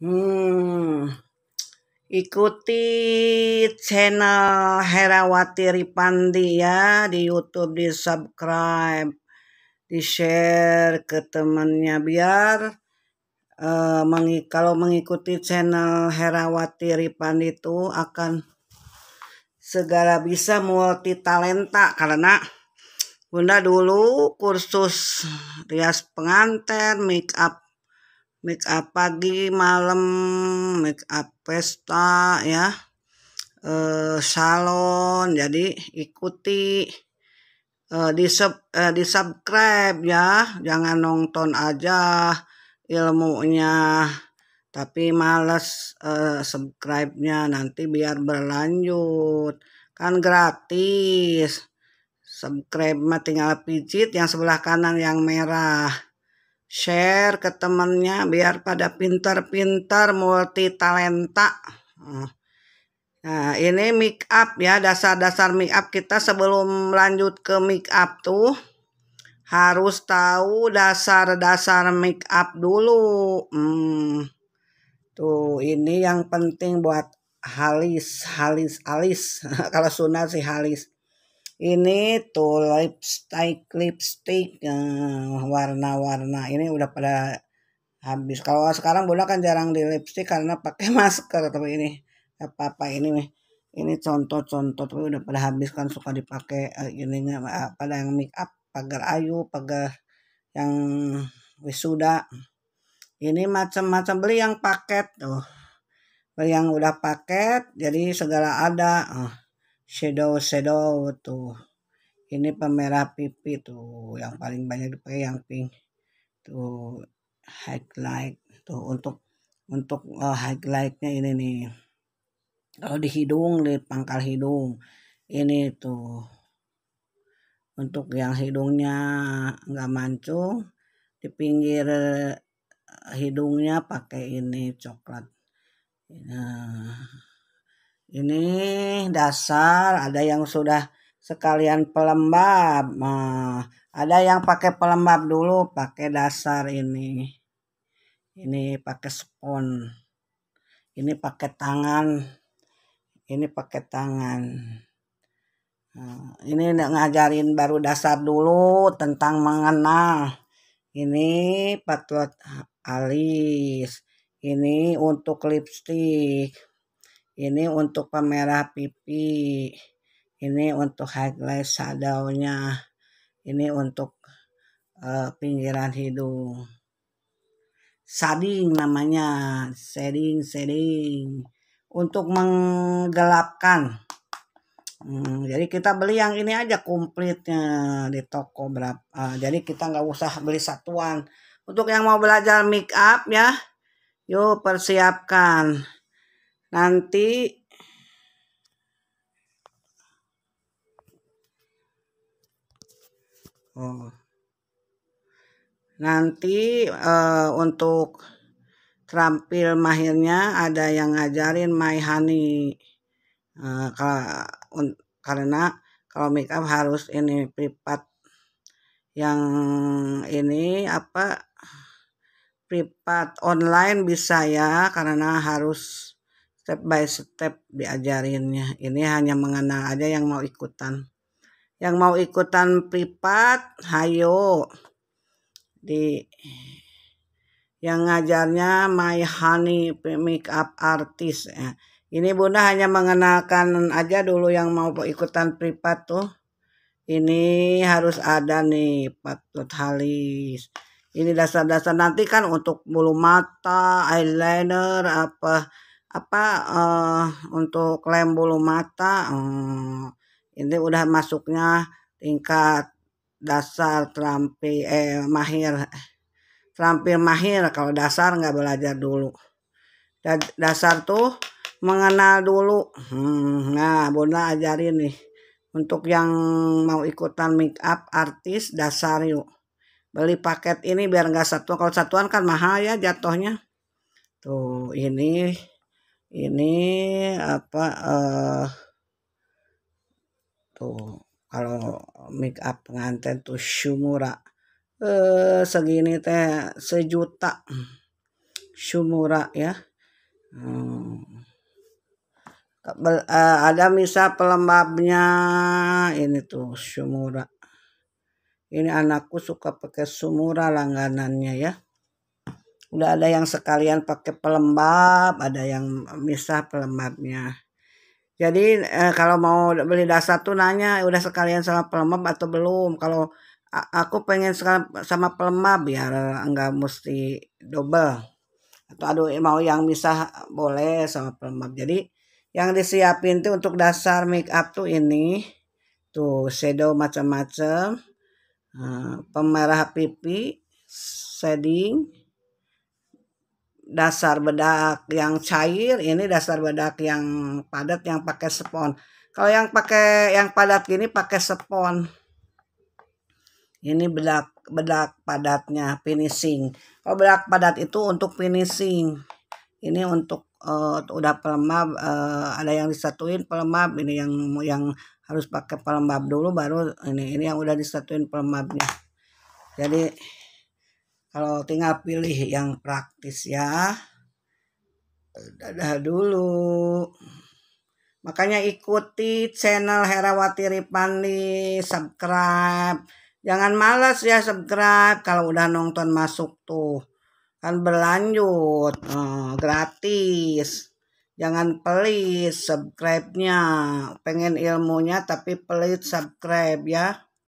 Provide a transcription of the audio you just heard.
Hmm, ikuti channel Herawati Ripandi ya di YouTube, di subscribe, di share ke temannya biar uh, mengi kalau mengikuti channel Herawati Ripandi itu akan segala bisa multi talenta karena Bunda dulu kursus rias pengantin, make up make up pagi malam make up pesta ya eh, salon jadi ikuti eh, di sub eh, di subscribe ya jangan nonton aja ilmunya tapi males eh, subscribe-nya nanti biar berlanjut kan gratis subscribe mah tinggal pijit yang sebelah kanan yang merah share ke temennya biar pada pintar-pintar multi talenta ah. nah ini make up ya dasar-dasar make up kita sebelum lanjut ke make up tuh harus tahu dasar-dasar make up dulu hmm. tuh ini yang penting buat halis halis alis kalau Sunda sih halis ini tuh lipstick lipstick eh, warna-warna ini udah pada habis kalau sekarang bunda kan jarang di lipstick karena pakai masker tapi ini apa apa ini ini contoh-contoh tapi udah pada habis kan suka dipakai eh, ini apa? Eh, pada yang make up pagar ayu pagar yang wisuda ini macam-macam beli yang paket tuh beli yang udah paket jadi segala ada oh shadow shadow tuh ini pemerah pipi tuh yang paling banyak dipakai yang pink tuh highlight tuh untuk untuk uh, highlightnya ini nih kalau di hidung di pangkal hidung ini tuh untuk yang hidungnya nggak mancung di pinggir eh, hidungnya pakai ini coklat nah ini dasar, ada yang sudah sekalian pelembab. Nah, ada yang pakai pelembab dulu, pakai dasar ini. Ini pakai spon. Ini pakai tangan. Ini pakai tangan. Nah, ini ngajarin baru dasar dulu tentang mengenal. Ini patut alis. Ini untuk lipstick ini untuk pemerah pipi ini untuk highlight shadownya ini untuk uh, pinggiran hidung shading namanya shading shading untuk menggelapkan Hmm, jadi kita beli yang ini aja komplitnya di toko berapa. Uh, jadi kita nggak usah beli satuan. Untuk yang mau belajar make up ya, yuk persiapkan nanti oh nanti uh, untuk terampil mahirnya ada yang ngajarin my honey uh, karena kalau make up harus ini privat yang ini apa privat online bisa ya karena harus step by step diajarinnya. Ini hanya mengenal aja yang mau ikutan. Yang mau ikutan privat, hayo. Di yang ngajarnya My Honey Makeup Artist. Ya. Ini Bunda hanya mengenalkan aja dulu yang mau ikutan privat tuh. Ini harus ada nih patut halis. Ini dasar-dasar nanti kan untuk bulu mata, eyeliner, apa apa uh, untuk lem bulu mata uh, ini udah masuknya tingkat dasar terampil eh mahir terampil mahir kalau dasar nggak belajar dulu dasar tuh mengenal dulu hmm, nah bunda ajarin nih untuk yang mau ikutan make up artis dasar yuk beli paket ini biar nggak satu kalau satuan kan mahal ya jatuhnya tuh ini ini apa uh, tuh kalau make up pengantin tuh sumura uh, eh, segini teh sejuta sumura ya hmm. uh, ada misal pelembabnya ini tuh sumura ini anakku suka pakai sumura langganannya ya udah ada yang sekalian pakai pelembab ada yang misah pelembabnya jadi eh, kalau mau beli dasar tuh nanya udah sekalian sama pelembab atau belum kalau aku pengen sama pelembab biar enggak mesti double atau aduh mau yang misah boleh sama pelembab jadi yang disiapin tuh untuk dasar make up tuh ini tuh shadow macam-macam eh, pemerah pipi shading dasar bedak yang cair, ini dasar bedak yang padat yang pakai spon. Kalau yang pakai yang padat gini pakai spon. Ini bedak bedak padatnya finishing. Kalau bedak padat itu untuk finishing. Ini untuk uh, udah pelembab uh, ada yang disatuin pelembab ini yang yang harus pakai pelembab dulu baru ini ini yang udah disatuin pelembabnya. Jadi kalau tinggal pilih yang praktis ya dadah dulu makanya ikuti channel Herawati Ripani, subscribe jangan malas ya subscribe kalau udah nonton masuk tuh kan berlanjut hmm, gratis jangan pelit subscribe-nya pengen ilmunya tapi pelit subscribe ya